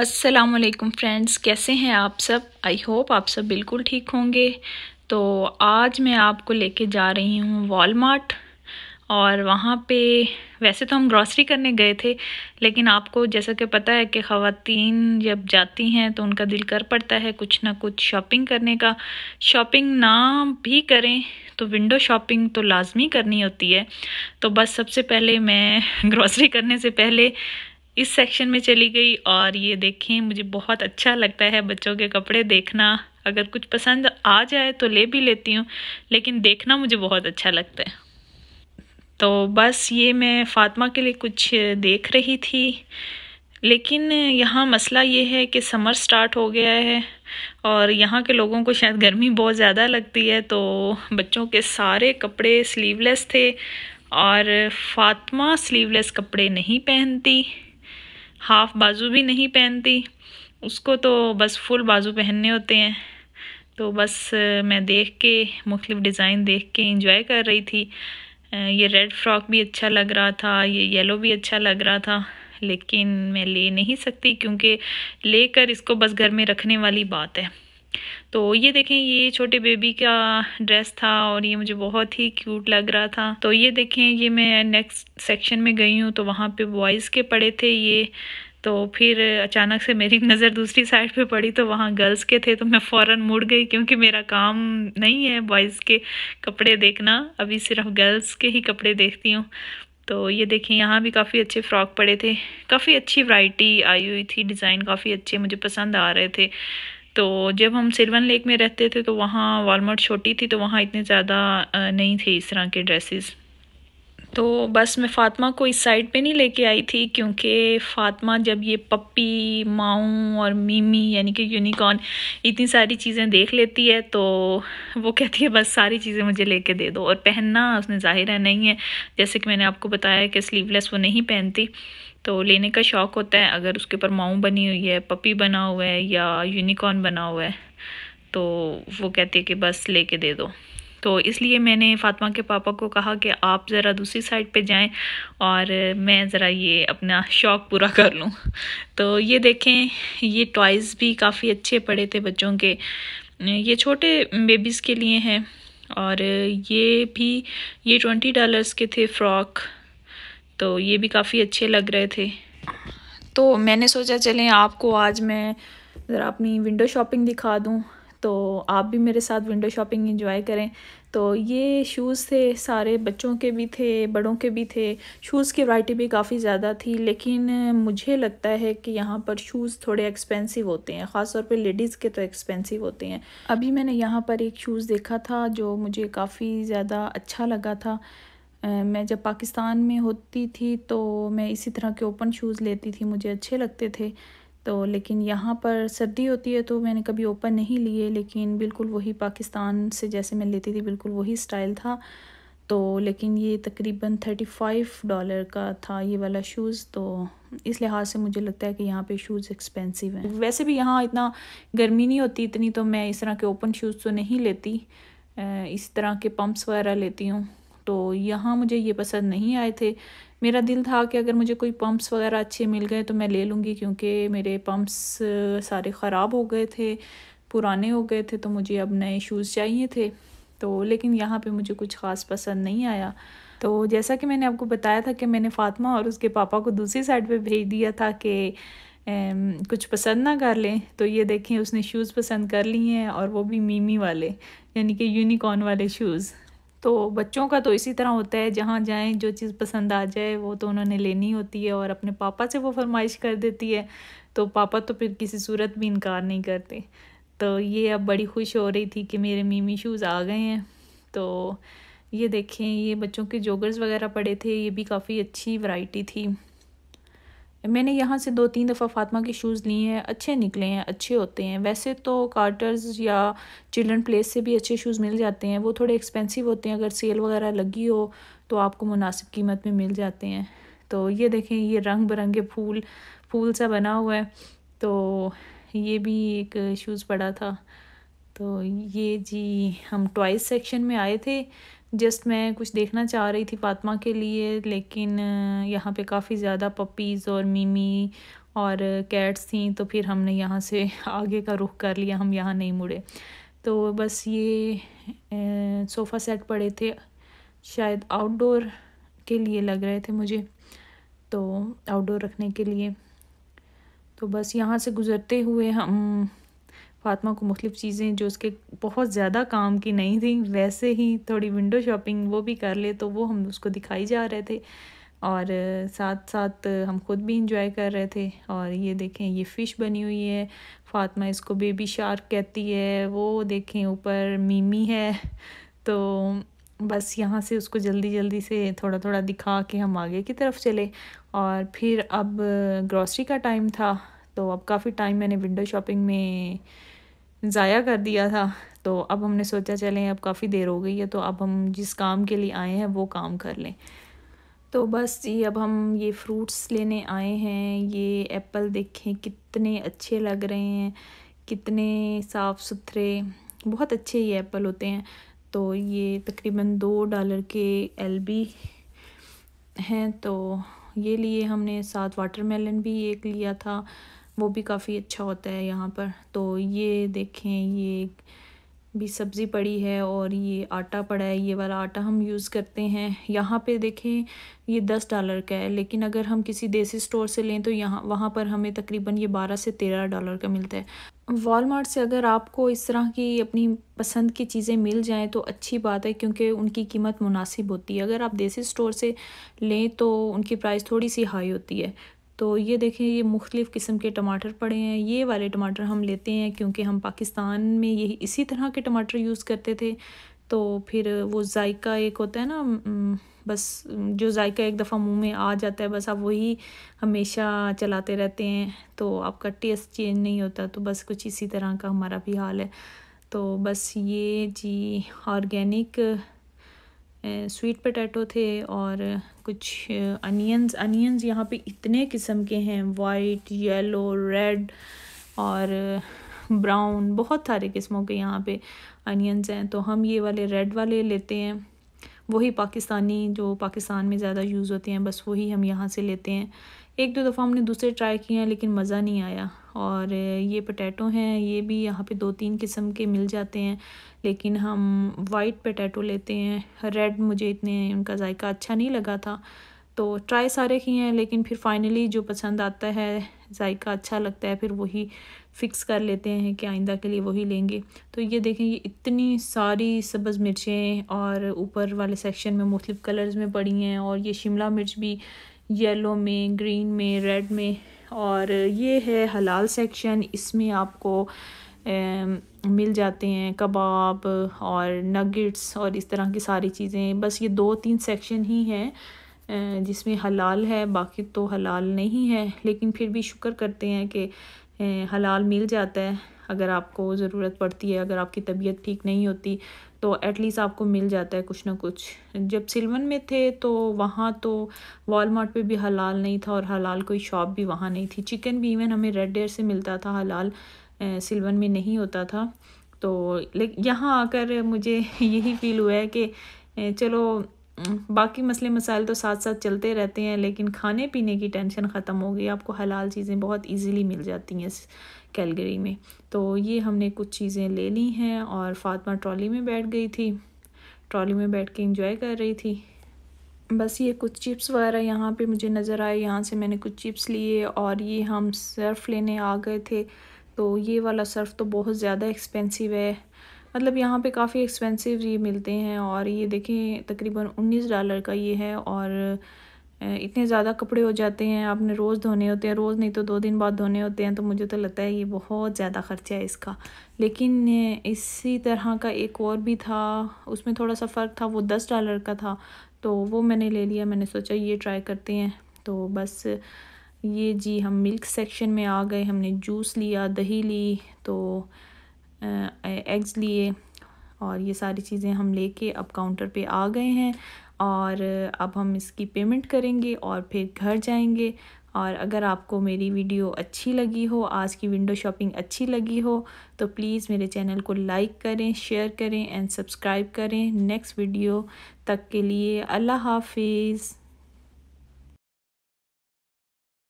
Aslam friends कैसे हैं आप सब आई होप आप सब बिल्कुल ठीक होंगे तो आज मैं आपको लेके जा रही हूँ वॉलमार्ट और वहाँ पे वैसे तो हम ग्रॉसरी करने गए थे लेकिन आपको जैसा कि पता है कि ख़वान जब जाती हैं तो उनका दिल कर पड़ता है कुछ ना कुछ शॉपिंग करने का शॉपिंग ना भी करें तो विंडो शॉपिंग तो लाजमी करनी होती है तो बस सबसे पहले मैं ग्रॉसरी करने से पहले इस सेक्शन में चली गई और ये देखें मुझे बहुत अच्छा लगता है बच्चों के कपड़े देखना अगर कुछ पसंद आ जाए तो ले भी लेती हूँ लेकिन देखना मुझे बहुत अच्छा लगता है तो बस ये मैं फ़ातिमा के लिए कुछ देख रही थी लेकिन यहाँ मसला ये है कि समर स्टार्ट हो गया है और यहाँ के लोगों को शायद गर्मी बहुत ज़्यादा लगती है तो बच्चों के सारे कपड़े स्लीवलेस थे और फातिमा स्लीवलेस कपड़े नहीं पहनती हाफ बाजू भी नहीं पहनती उसको तो बस फुल बाजू पहनने होते हैं तो बस मैं देख के मुख्तफ डिज़ाइन देख के इंजॉय कर रही थी ये रेड फ्रॉक भी अच्छा लग रहा था ये येलो भी अच्छा लग रहा था लेकिन मैं ले नहीं सकती क्योंकि लेकर इसको बस घर में रखने वाली बात है तो ये देखें ये छोटे बेबी का ड्रेस था और ये मुझे बहुत ही क्यूट लग रहा था तो ये देखें ये मैं नेक्स्ट सेक्शन में गई हूँ तो वहाँ पे बॉयज़ के पड़े थे ये तो फिर अचानक से मेरी नज़र दूसरी साइड पे पड़ी तो वहाँ गर्ल्स के थे तो मैं फ़ौरन मुड़ गई क्योंकि मेरा काम नहीं है बॉयज़ के कपड़े देखना अभी सिर्फ गर्ल्स के ही कपड़े देखती हूँ तो ये देखें यहाँ भी काफ़ी अच्छे फ़्रॉक पड़े थे काफ़ी अच्छी वैरायटी आई हुई थी डिज़ाइन काफ़ी अच्छे मुझे पसंद आ रहे थे तो जब हम सिलवन लेक में रहते थे तो वहाँ वॉलमार्ट छोटी थी तो वहाँ इतने ज़्यादा नहीं थे इस तरह के ड्रेसेस तो बस मैं फ़ातिमा को इस साइड पे नहीं लेके आई थी क्योंकि फ़ातिमा जब ये पप्पी माऊ और मीमी यानी कि यूनिकॉर्न इतनी सारी चीज़ें देख लेती है तो वो कहती है बस सारी चीज़ें मुझे लेके दे दो और पहनना उसने ज़ाहिर है नहीं है जैसे कि मैंने आपको बताया कि स्लीवलेस वो नहीं पहनती तो लेने का शौक़ होता है अगर उसके ऊपर माऊँ बनी हुई है पपी बना हुआ है या यूनिकॉर्न बना हुआ है तो वो कहती है कि बस ले दे दो तो इसलिए मैंने फातिमा के पापा को कहा कि आप ज़रा दूसरी साइड पे जाएं और मैं ज़रा ये अपना शौक़ पूरा कर लूँ तो ये देखें ये टॉयज़ भी काफ़ी अच्छे पड़े थे बच्चों के ये छोटे बेबीज़ के लिए हैं और ये भी ये ट्वेंटी डॉलर्स के थे फ्रॉक तो ये भी काफ़ी अच्छे लग रहे थे तो मैंने सोचा चलें आपको आज मैं ज़रा अपनी विंडो शॉपिंग दिखा दूँ तो आप भी मेरे साथ विंडो शॉपिंग इंजॉय करें तो ये शूज़ थे सारे बच्चों के भी थे बड़ों के भी थे शूज़ की वैरायटी भी काफ़ी ज़्यादा थी लेकिन मुझे लगता है कि यहाँ पर शूज़ थोड़े एक्सपेंसिव होते हैं ख़ास तौर पे लेडीज़ के तो एक्सपेंसिव होते हैं अभी मैंने यहाँ पर एक शूज़ देखा था जो मुझे काफ़ी ज़्यादा अच्छा लगा था मैं जब पाकिस्तान में होती थी तो मैं इसी तरह के ओपन शूज़ लेती थी मुझे अच्छे लगते थे तो लेकिन यहाँ पर सर्दी होती है तो मैंने कभी ओपन नहीं लिए लेकिन बिल्कुल वही पाकिस्तान से जैसे मैं लेती थी बिल्कुल वही स्टाइल था तो लेकिन ये तकरीबन थर्टी फाइव डॉलर का था ये वाला शूज़ तो इस लिहाज से मुझे लगता है कि यहाँ पे शूज़ एक्सपेंसिव हैं वैसे भी यहाँ इतना गर्मी नहीं होती इतनी तो मैं इस तरह के ओपन शूज़ तो नहीं लेती इस तरह के पम्प्स वगैरह लेती हूँ तो यहाँ मुझे ये पसंद नहीं आए थे मेरा दिल था कि अगर मुझे कोई पम्प्स वगैरह अच्छे मिल गए तो मैं ले लूँगी क्योंकि मेरे पम्प्स सारे ख़राब हो गए थे पुराने हो गए थे तो मुझे अब नए शूज़ चाहिए थे तो लेकिन यहाँ पे मुझे कुछ ख़ास पसंद नहीं आया तो जैसा कि मैंने आपको बताया था कि मैंने फ़ातिमा और उसके पापा को दूसरी साइड पे भेज दिया था कि कुछ पसंद ना कर लें तो ये देखें उसने शूज़ पसंद कर लिए हैं और वो भी मीमी वाले यानी कि यूनिकॉर्न वाले शूज़ तो बच्चों का तो इसी तरह होता है जहाँ जाएँ जो चीज़ पसंद आ जाए वो तो उन्होंने लेनी होती है और अपने पापा से वो फरमाइश कर देती है तो पापा तो फिर किसी सूरत भी इनकार नहीं करते तो ये अब बड़ी खुश हो रही थी कि मेरे मीमी शूज़ आ गए हैं तो ये देखें ये बच्चों के जोगर्स वगैरह पड़े थे ये भी काफ़ी अच्छी वैरायटी थी मैंने यहाँ से दो तीन दफ़ा फातिमा के शूज़ लिए हैं अच्छे निकले हैं अच्छे होते हैं वैसे तो कार्टर्स या चिल्ड्रन प्लेस से भी अच्छे शूज़ मिल जाते हैं वो थोड़े एक्सपेंसिव होते हैं अगर सेल वगैरह लगी हो तो आपको मुनासिब कीमत में मिल जाते हैं तो ये देखें ये रंग बिरंगे फूल फूल सा बना हुआ है तो ये भी एक शूज़ पड़ा था तो ये जी हम टॉयज़ सेक्शन में आए थे जस्ट मैं कुछ देखना चाह रही थी फातमा के लिए लेकिन यहाँ पे काफ़ी ज़्यादा पपीज़ और मीमी और कैट्स थी तो फिर हमने यहाँ से आगे का रुख कर लिया हम यहाँ नहीं मुड़े तो बस ये सोफ़ा सेट पड़े थे शायद आउटडोर के लिए लग रहे थे मुझे तो आउटडोर रखने के लिए तो बस यहाँ से गुज़रते हुए हम फातिमा को मुख्तफ चीज़ें जो उसके बहुत ज़्यादा काम की नहीं थी वैसे ही थोड़ी विंडो शॉपिंग वो भी कर ले तो वो हम उसको दिखाई जा रहे थे और साथ साथ हम ख़ुद भी इंजॉय कर रहे थे और ये देखें ये फ़िश बनी हुई है फातमा इसको बेबी शार्क कहती है वो देखें ऊपर मीमी है तो बस यहाँ से उसको जल्दी जल्दी से थोड़ा थोड़ा दिखा के हम आगे की तरफ चले और फिर अब ग्रॉसरी का टाइम था तो अब काफ़ी टाइम मैंने विंडो शॉपिंग में ज़ाया कर दिया था तो अब हमने सोचा चलें अब काफ़ी देर हो गई है तो अब हम जिस काम के लिए आए हैं वो काम कर लें तो बस जी अब हम ये फ्रूट्स लेने आए हैं ये एप्पल देखें कितने अच्छे लग रहे हैं कितने साफ़ सुथरे बहुत अच्छे ये एप्पल होते हैं तो ये तकरीबन दो डॉलर के एल बी हैं तो ये लिए हमने साथ वाटरमेलन भी एक लिया था वो भी काफ़ी अच्छा होता है यहाँ पर तो ये देखें ये भी सब्ज़ी पड़ी है और ये आटा पड़ा है ये वाला आटा हम यूज़ करते हैं यहाँ पे देखें ये दस डॉलर का है लेकिन अगर हम किसी देसी स्टोर से लें तो यहाँ वहाँ पर हमें तकरीबन ये बारह से तेरह डॉलर का मिलता है वॉलमार्ट से अगर आपको इस तरह की अपनी पसंद की चीज़ें मिल जाएं तो अच्छी बात है क्योंकि उनकी कीमत मुनासिब होती है अगर आप देसी स्टोर से लें तो उनकी प्राइस थोड़ी सी हाई होती है तो ये देखें ये मुख्तलिफ़ किस्म के टमाटर पड़े हैं ये वाले टमाटर हम लेते हैं क्योंकि हम पाकिस्तान में यही इसी तरह के टमाटर यूज़ करते थे तो फिर वो जायका एक होता है ना बस जो जायका एक दफ़ा मुंह में आ जाता है बस आप वही हमेशा चलाते रहते हैं तो आपका टेस्ट चेंज नहीं होता तो बस कुछ इसी तरह का हमारा भी हाल है तो बस ये जी ऑर्गेनिक स्वीट पटेटो थे और कुछ अनियंस अनियंस यहाँ पे इतने किस्म के हैं वाइट येलो रेड और ब्राउन बहुत सारे किस्मों के यहाँ पे अनियंस हैं तो हम ये वाले रेड वाले लेते हैं वही पाकिस्तानी जो पाकिस्तान में ज़्यादा यूज़ होते हैं बस वही हम यहाँ से लेते हैं एक दो दफ़ा हमने दूसरे ट्राई किए हैं लेकिन मज़ा नहीं आया और ये पटैटो हैं ये भी यहाँ पे दो तीन किस्म के मिल जाते हैं लेकिन हम वाइट पटैटो लेते हैं रेड मुझे इतने उनका जायका अच्छा नहीं लगा था तो ट्राई सारे किए हैं लेकिन फिर फाइनली जो पसंद आता है जायका अच्छा लगता है फिर वही फ़िक्स कर लेते हैं कि आइंदा के लिए वही लेंगे तो ये देखें ये इतनी सारी सब्ज़ मिर्चें और ऊपर वाले सेक्शन में मुख्तु कलर्स में पड़ी हैं और ये शिमला मिर्च भी येलो में ग्रीन में रेड में और ये है हलाल सेक्शन इसमें आपको ए, मिल जाते हैं कबाब और नगेट्स और इस तरह की सारी चीज़ें बस ये दो तीन सेक्शन ही हैं जिसमें हलाल है बाकी तो हलाल नहीं है लेकिन फिर भी शुक्र करते हैं कि हलाल मिल जाता है अगर आपको ज़रूरत पड़ती है अगर आपकी तबीयत ठीक नहीं होती तो एटलीस्ट आपको मिल जाता है कुछ ना कुछ जब सिलवन में थे तो वहाँ तो वॉलमार्ट पे भी हलाल नहीं था और हलाल कोई शॉप भी वहाँ नहीं थी चिकन भी इवन हमें रेड डेयर से मिलता था हलाल सिल्वन में नहीं होता था तो लेकिन यहाँ आकर मुझे यही फील हुआ है कि चलो बाकी मसले मसाइल तो साथ साथ चलते रहते हैं लेकिन खाने पीने की टेंशन ख़त्म हो गई आपको हलाल चीज़ें बहुत इजीली मिल जाती हैं कैलगरी में तो ये हमने कुछ चीज़ें ले ली हैं और फातमा ट्रॉली में बैठ गई थी ट्रॉली में बैठ के इंजॉय कर रही थी बस ये कुछ चिप्स वगैरह यहाँ पे मुझे नज़र आए यहाँ से मैंने कुछ चिप्स लिए और ये हम सर्फ़ लेने आ गए थे तो ये वाला सर्फ़ तो बहुत ज़्यादा एक्सपेंसिव है मतलब यहाँ पे काफ़ी एक्सपेंसिव ये मिलते हैं और ये देखें तकरीबन उन्नीस डॉलर का ये है और इतने ज़्यादा कपड़े हो जाते हैं आपने रोज़ धोने होते हैं रोज़ नहीं तो दो दिन बाद धोने होते हैं तो मुझे तो लगता है ये बहुत ज़्यादा ख़र्चा है इसका लेकिन इसी तरह का एक और भी था उसमें थोड़ा सा फ़र्क था वो दस डॉलर का था तो वो मैंने ले लिया मैंने सोचा ये ट्राई करते हैं तो बस ये जी हम मिल्क सेक्शन में आ गए हमने जूस लिया दही ली तो एग्स लिए और ये सारी चीज़ें हम लेके अब काउंटर पे आ गए हैं और अब हम इसकी पेमेंट करेंगे और फिर घर जाएंगे और अगर आपको मेरी वीडियो अच्छी लगी हो आज की विंडो शॉपिंग अच्छी लगी हो तो प्लीज़ मेरे चैनल को लाइक करें शेयर करें एंड सब्सक्राइब करें नेक्स्ट वीडियो तक के लिए अल्लाह हाफिज़